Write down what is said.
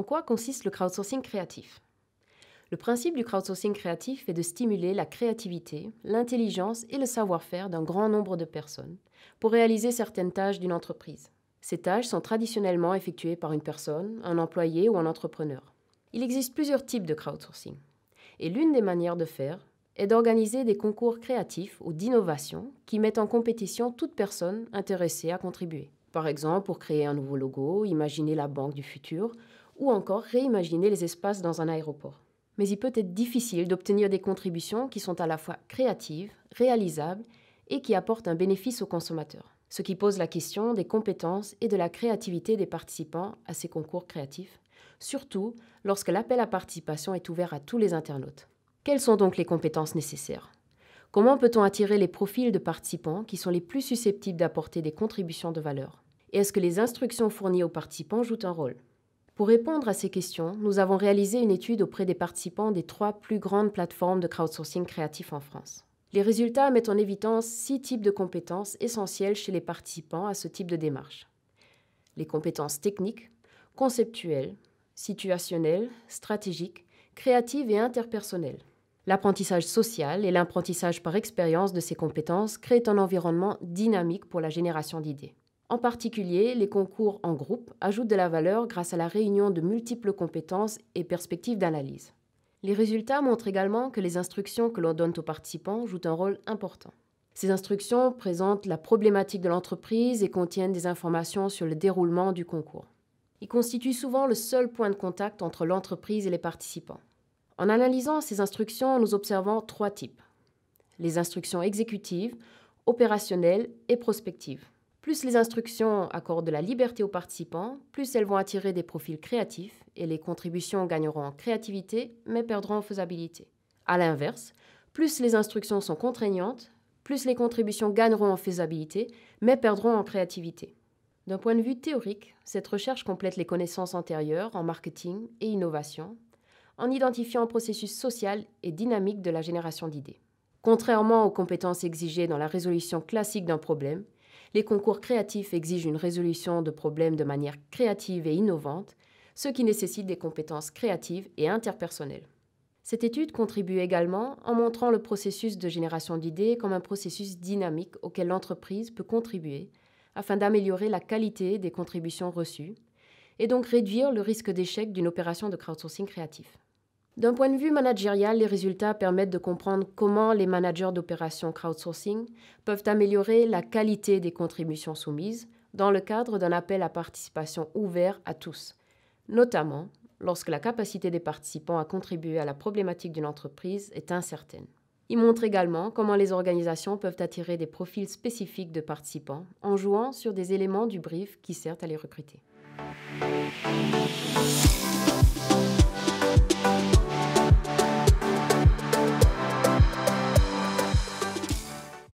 En quoi consiste le crowdsourcing créatif Le principe du crowdsourcing créatif est de stimuler la créativité, l'intelligence et le savoir-faire d'un grand nombre de personnes pour réaliser certaines tâches d'une entreprise. Ces tâches sont traditionnellement effectuées par une personne, un employé ou un entrepreneur. Il existe plusieurs types de crowdsourcing. Et l'une des manières de faire est d'organiser des concours créatifs ou d'innovation qui mettent en compétition toute personne intéressée à contribuer. Par exemple, pour créer un nouveau logo, imaginer la banque du futur ou encore réimaginer les espaces dans un aéroport. Mais il peut être difficile d'obtenir des contributions qui sont à la fois créatives, réalisables et qui apportent un bénéfice aux consommateurs, ce qui pose la question des compétences et de la créativité des participants à ces concours créatifs, surtout lorsque l'appel à participation est ouvert à tous les internautes. Quelles sont donc les compétences nécessaires Comment peut-on attirer les profils de participants qui sont les plus susceptibles d'apporter des contributions de valeur Et est-ce que les instructions fournies aux participants jouent un rôle pour répondre à ces questions, nous avons réalisé une étude auprès des participants des trois plus grandes plateformes de crowdsourcing créatif en France. Les résultats mettent en évidence six types de compétences essentielles chez les participants à ce type de démarche. Les compétences techniques, conceptuelles, situationnelles, stratégiques, créatives et interpersonnelles. L'apprentissage social et l'apprentissage par expérience de ces compétences créent un environnement dynamique pour la génération d'idées. En particulier, les concours en groupe ajoutent de la valeur grâce à la réunion de multiples compétences et perspectives d'analyse. Les résultats montrent également que les instructions que l'on donne aux participants jouent un rôle important. Ces instructions présentent la problématique de l'entreprise et contiennent des informations sur le déroulement du concours. Ils constituent souvent le seul point de contact entre l'entreprise et les participants. En analysant ces instructions, nous observons trois types. Les instructions exécutives, opérationnelles et prospectives. Plus les instructions accordent de la liberté aux participants, plus elles vont attirer des profils créatifs et les contributions gagneront en créativité mais perdront en faisabilité. A l'inverse, plus les instructions sont contraignantes, plus les contributions gagneront en faisabilité mais perdront en créativité. D'un point de vue théorique, cette recherche complète les connaissances antérieures en marketing et innovation en identifiant un processus social et dynamique de la génération d'idées. Contrairement aux compétences exigées dans la résolution classique d'un problème, les concours créatifs exigent une résolution de problèmes de manière créative et innovante, ce qui nécessite des compétences créatives et interpersonnelles. Cette étude contribue également en montrant le processus de génération d'idées comme un processus dynamique auquel l'entreprise peut contribuer afin d'améliorer la qualité des contributions reçues et donc réduire le risque d'échec d'une opération de crowdsourcing créatif. D'un point de vue managérial, les résultats permettent de comprendre comment les managers d'opérations crowdsourcing peuvent améliorer la qualité des contributions soumises dans le cadre d'un appel à participation ouvert à tous, notamment lorsque la capacité des participants à contribuer à la problématique d'une entreprise est incertaine. Ils montrent également comment les organisations peuvent attirer des profils spécifiques de participants en jouant sur des éléments du brief qui servent à les recruter.